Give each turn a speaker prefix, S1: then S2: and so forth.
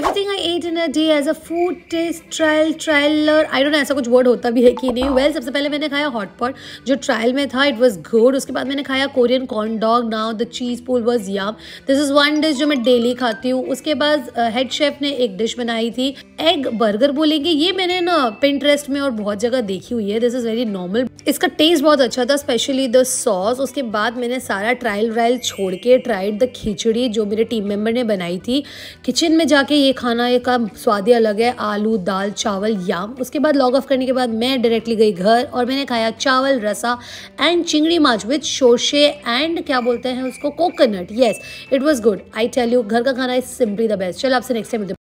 S1: everything I ate in a day as a food taste trial trailer I don't ऐसा कुछ word होता भी है कि नहीं वेल well, सबसे पहले मैंने खाया हॉट पॉट जो ट्रायल में था इट वॉज गुड उसके बाद मैंने खाया Korean corn dog now the cheese pull was yum this is one dish जो मैं डेली खाती हूँ उसके बाद हेड uh, शेफ ने एक डिश बनाई थी एग बर्गर बोलेंगे ये मैंने ना पिंटरेस्ट में और बहुत जगह देखी हुई है दिस इज़ वेरी नॉर्मल इसका टेस्ट बहुत अच्छा था स्पेशली द सॉस उसके बाद मैंने सारा ट्रायल व्रायल छोड़ के ट्राइड द खिचड़ी जो मेरे टीम मेम्बर ने बनाई थी किचन में जाके ये खाना एक का स्वाद ही अलग है आलू दाल चावल याम उसके बाद लॉग ऑफ करने के बाद मैं डायरेक्टली गई घर और मैंने खाया चावल रसा एंड चिंगड़ी माछ विथ शोशे एंड क्या बोलते हैं उसको coconut yes it was good I tell you घर का खाना इज सिंपली द बेस्ट चलो आपसे नेक्स्ट टाइम